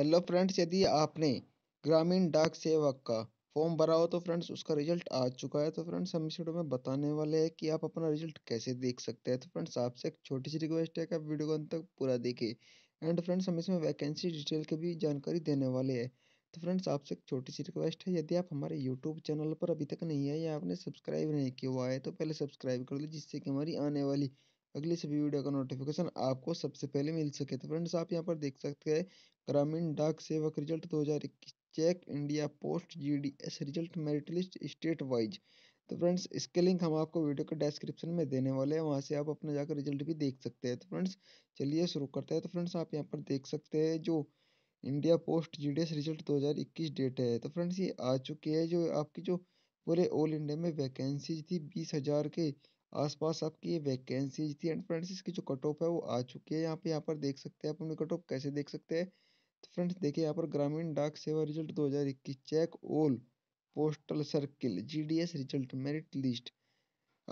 hello friends यदि आपने ग्रामीण डाक सेवा का फॉर्म भरा हो तो फ्रेंड्स उसका रिजल्ट आ चुका है तो फ्रेंड्स हम इस वीडियो में बताने वाले हैं कि आप अपना रिजल्ट कैसे देख सकते हैं तो फ्रेंड्स आपसे एक छोटी सी रिक्वेस्ट है कि आप वीडियो को अंत तक पूरा देखें एंड फ्रेंड्स हम इसमें वैकेंसी डिटेल की भी जानकारी देने वाले हैं तो फ्रेंड्स आपसे एक छोटी सी रिक्वेस्ट है यदि आप हमारे यूट्यूब चैनल पर अभी तक नहीं है या आपने सब्सक्राइब नहीं किया हुआ है तो पहले सब्सक्राइब कर लो जिससे कि हमारी आने वाली अगली सभी वीडियो का नोटिफिकेशन आपको सबसे पहले मिल सके तो फ्रेंड्स आप यहाँ पर देख सकते हैं ग्रामीण डाक सेवक result 2021 check India post GDS result merit list state wise तो फ्रेंड्स इसके लिंक हम आपको वीडियो के डिस्क्रिप्शन में देने वाले हैं वहाँ से आप अपना जाकर रिजल्ट भी देख सकते हैं तो फ्रेंड्स चलिए शुरू करते हैं तो फ्रेंड्स आप यहाँ पर देख सकते हैं जो India post G result 2021 date है तो फ्रेंड्स ये आ चुकी है जो आपकी जो पूरे ऑल इंडिया में वैकेंसीज थी बीस हज़ार के आसपास आपकी ये वैकेंसी थी एंड फ्रेंड्स इसकी जो कट ऑफ है वो आ चुकी है यहाँ पे यहाँ पर देख सकते हैं आप अपनी कट ऑफ कैसे देख सकते हैं तो फ्रेंड्स देखिए यहाँ पर ग्रामीण डाक सेवा result 2021 check all postal circle GDS result merit list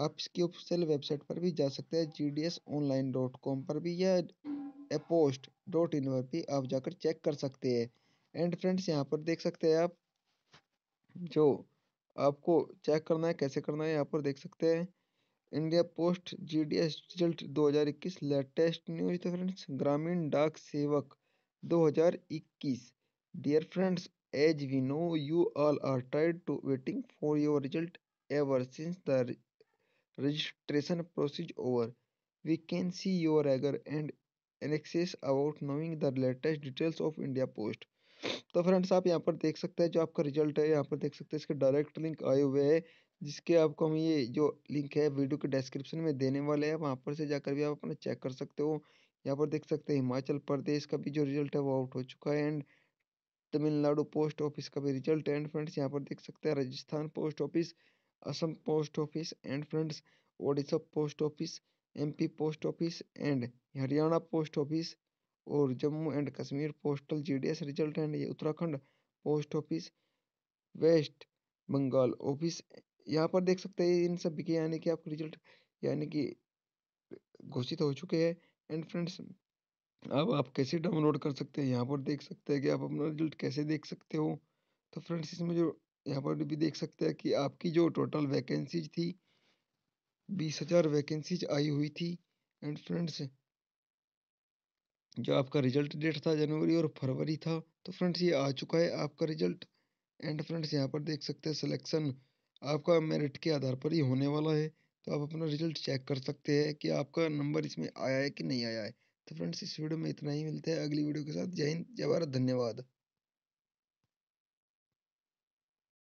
आप इसकी ऑफिशियल वेबसाइट पर भी जा सकते हैं G D S online dot com पर भी या पोस्ट डॉट इन पर भी आप जाकर चेक कर सकते हैं एंड फ्रेंड्स यहाँ पर देख सकते हैं आप जो आपको चेक करना है कैसे करना है यहाँ पर देख सकते हैं India post G D S result दो हज़ार इक्कीस लेटेस्ट न्यूज तो फ्रेंड्स ग्रामीण डाक सेवक दो हज़ार इक्कीस dear friends as we know you all are tried to waiting for your result ever since the registration process over we can see your eager and anxious about knowing the latest details of India post तो friends आप यहाँ पर देख सकते हैं जो आपका result है यहाँ पर देख सकते हैं इसके डायरेक्ट लिंक आए हुए हैं जिसके आपको हम ये जो लिंक है वीडियो के डिस्क्रिप्शन में देने वाले हैं वहाँ पर से जाकर भी आप अपना चेक कर सकते हो यहाँ पर देख सकते हैं हिमाचल प्रदेश का भी जो रिजल्ट है वो आउट हो चुका है एंड तमिलनाडु पोस्ट ऑफिस का भी रिजल्ट एंड फ्रेंड्स यहाँ पर देख सकते हैं Rajasthan post office Assam post office and friends Odisha post office MP post office and Haryana post office और Jammu and Kashmir postal GDS result and ये Uttarakhand post office West Bengal office यहाँ पर देख सकते हैं इन सब के यानी कि आपके रिजल्ट यानी कि घोषित हो चुके हैं एंड फ्रेंड्स अब आप कैसे डाउनलोड कर सकते हैं यहाँ पर देख सकते हैं कि आप अपना रिजल्ट कैसे देख सकते हो तो फ्रेंड्स इसमें जो यहाँ पर भी देख सकते हैं कि आपकी जो टोटल वैकेंसीज थी बीस हज़ार वैकेंसीज आई हुई थी एंड फ्रेंड्स जो आपका रिजल्ट डेट था जनवरी और फरवरी था तो फ्रेंड्स ये आ चुका है आपका रिजल्ट एंड फ्रेंड्स यहाँ पर देख सकते हैं सिलेक्शन आपका मेरिट के आधार पर ही होने वाला है तो आप अपना रिजल्ट चेक कर सकते हैं कि आपका नंबर इसमें आया है कि नहीं आया है तो फ्रेंड्स इस वीडियो में इतना ही मिलता है अगली वीडियो के साथ जय हिंद जय भारत धन्यवाद